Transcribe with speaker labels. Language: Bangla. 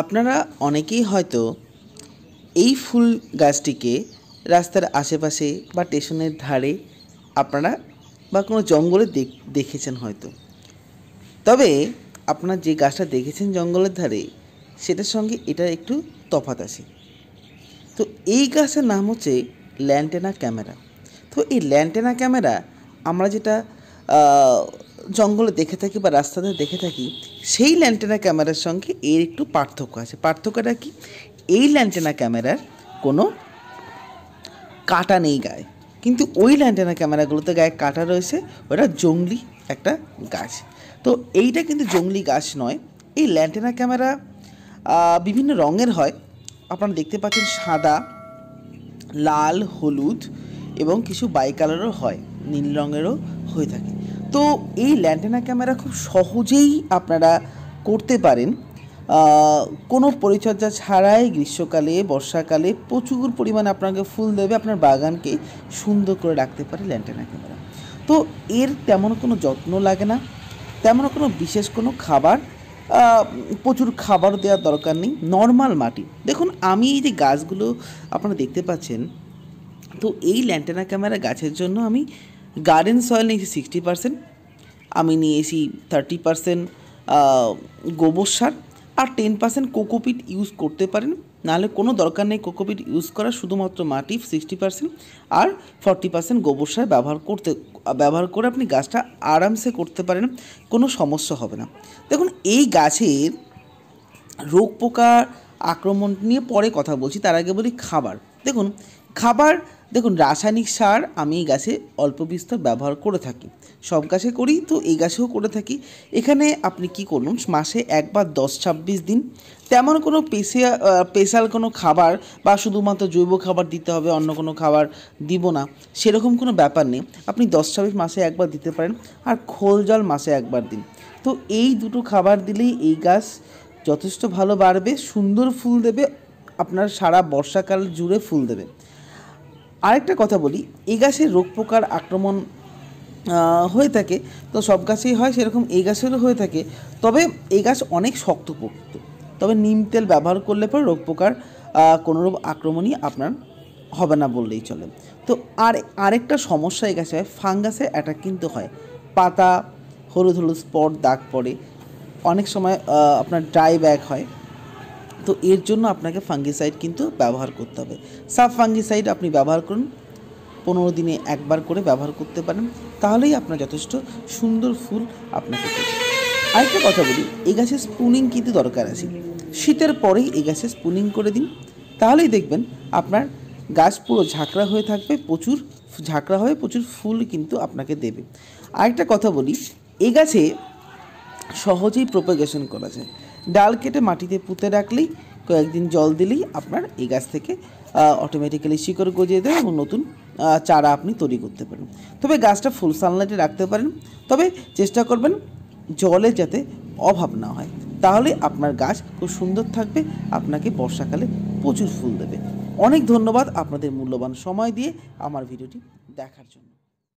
Speaker 1: আপনারা অনেকেই হয়তো এই ফুল গাছটিকে রাস্তার আশেপাশে বা স্টেশনের ধারে আপনারা বা কোনো জঙ্গলে দেখেছেন হয়তো তবে আপনারা যে গাছটা দেখেছেন জঙ্গলের ধারে সেটার সঙ্গে এটা একটু তফাত আছে তো এই গাছের নাম হচ্ছে ল্যান্টেনা ক্যামেরা তো এই ল্যান্টেনা ক্যামেরা আমরা যেটা জঙ্গলে দেখে থাকি বা রাস্তাতে দেখে থাকি সেই ল্যান্টেনা ক্যামেরার সঙ্গে এর একটু পার্থক্য আছে পার্থক্যটা কি এই ল্যান্টেনা ক্যামেরার কোনো কাটা নেই গায়ে কিন্তু ওই ল্যান্টেনা ক্যামেরাগুলোতে গায়ে কাটা রয়েছে ওটা জঙ্গলি একটা গাছ তো এইটা কিন্তু জঙ্গলি গাছ নয় এই ল্যান্টেনা ক্যামেরা বিভিন্ন রঙের হয় আপনারা দেখতে পাচ্ছেন সাদা লাল হলুদ এবং কিছু বাইকালারও হয় নীল রঙেরও হয়ে থাকে তো এই ল্যান্টেনা ক্যামেরা খুব সহজেই আপনারা করতে পারেন কোনো পরিচর্যা ছাড়াই গ্রীষ্মকালে বর্ষাকালে প্রচুর পরিমাণে আপনাকে ফুল দেবে আপনার বাগানকে সুন্দর করে রাখতে পারে ল্যান্টেনা ক্যামেরা তো এর তেমন কোনো যত্ন লাগে না তেমন কোনো বিশেষ কোনো খাবার প্রচুর খাবার দেওয়ার দরকার নেই নর্মাল মাটি দেখুন আমি এই যে গাছগুলো আপনারা দেখতে পাচ্ছেন তো এই ল্যান্টেনা ক্যামেরা গাছের জন্য আমি গার্ডেন সয়েল নিয়েছি সিক্সটি পারসেন্ট আমি নিয়েছি থার্টি পারসেন্ট গোবর সার আর টেন পার্সেন্ট কোকোপিট ইউজ করতে পারেন নাহলে কোনো দরকার নেই কোকোপিট ইউজ করা শুধুমাত্র মাটি সিক্সটি পার্সেন্ট আর ফর্টি পার্সেন্ট গোবর সার ব্যবহার করতে ব্যবহার করে আপনি গাছটা আরামসে করতে পারেন কোনো সমস্যা হবে না দেখুন এই গাছের রোগ পোকার আক্রমণ নিয়ে পরে কথা বলছি তার আগে বলি খাবার দেখুন খাবার দেখুন রাসায়নিক সার আমি এই গাছে অল্প বিস্তর ব্যবহার করে থাকি সব গাছে করি তো এই গাছেও করে থাকি এখানে আপনি কি করুন মাসে একবার দশ ছাব্বিশ দিন তেমন কোনো পেশিয়া স্পেশাল কোনো খাবার বা শুধুমাত্র জৈব খাবার দিতে হবে অন্য কোনো খাবার দিব না সেরকম কোনো ব্যাপার নেই আপনি দশ ছাব্বিশ মাসে একবার দিতে পারেন আর খোল জল মাসে একবার দিন তো এই দুটো খাবার দিলেই এই গাছ যথেষ্ট ভালো বাড়বে সুন্দর ফুল দেবে আপনার সারা বর্ষাকাল জুড়ে ফুল দেবে আরেকটা কথা বলি এই গাছের রোগ পোকার আক্রমণ হয়ে থাকে তো সব গাছেই হয় সেরকম এই গাছেরও হয়ে থাকে তবে এই গাছ অনেক শক্ত পোক্ত তবে নিম তেল ব্যবহার করলে পর রোগ পোকার কোনোরূপ আক্রমণই আপনার হবে না বললেই চলে তো আর আরেকটা সমস্যা এই গাছে হয় ফাঙ্গাসের অ্যাটাক কিন্তু হয় পাতা হলুদ হলুদ স্পট দাগ পড়ে অনেক সময় আপনার ড্রাই ব্যাগ হয় তো এর জন্য আপনাকে ফাঙ্গিসাইড কিন্তু ব্যবহার করতে হবে সাব ফাঙ্গিসাইড আপনি ব্যবহার করুন পনেরো দিনে একবার করে ব্যবহার করতে পারেন তাহলেই আপনার যথেষ্ট সুন্দর ফুল আপনাকে আরেকটা কথা বলি এই গাছে স্পুনিং কিন্তু দরকার আছে শীতের পরেই এই গাছে স্পুনিং করে দিন তাহলেই দেখবেন আপনার গাছ পুরো ঝাঁকড়া হয়ে থাকবে প্রচুর ঝাঁকড়া হয়ে প্রচুর ফুল কিন্তু আপনাকে দেবে আরেকটা কথা বলি এই গাছে সহজেই প্রোপাগেশন করা যায় ডাল কেটে মাটিতে পুঁতে রাখলেই কয়েকদিন জল দিলেই আপনার এই গাছ থেকে অটোমেটিক্যালি শিকড় গজিয়ে দেবে এবং নতুন চারা আপনি তৈরি করতে পারেন তবে গাছটা ফুল সানলাইটে রাখতে পারেন তবে চেষ্টা করবেন জলে যাতে অভাব না হয় তাহলে আপনার গাছ খুব সুন্দর থাকবে আপনাকে বর্ষাকালে প্রচুর ফুল দেবে অনেক ধন্যবাদ আপনাদের মূল্যবান সময় দিয়ে আমার ভিডিওটি দেখার জন্য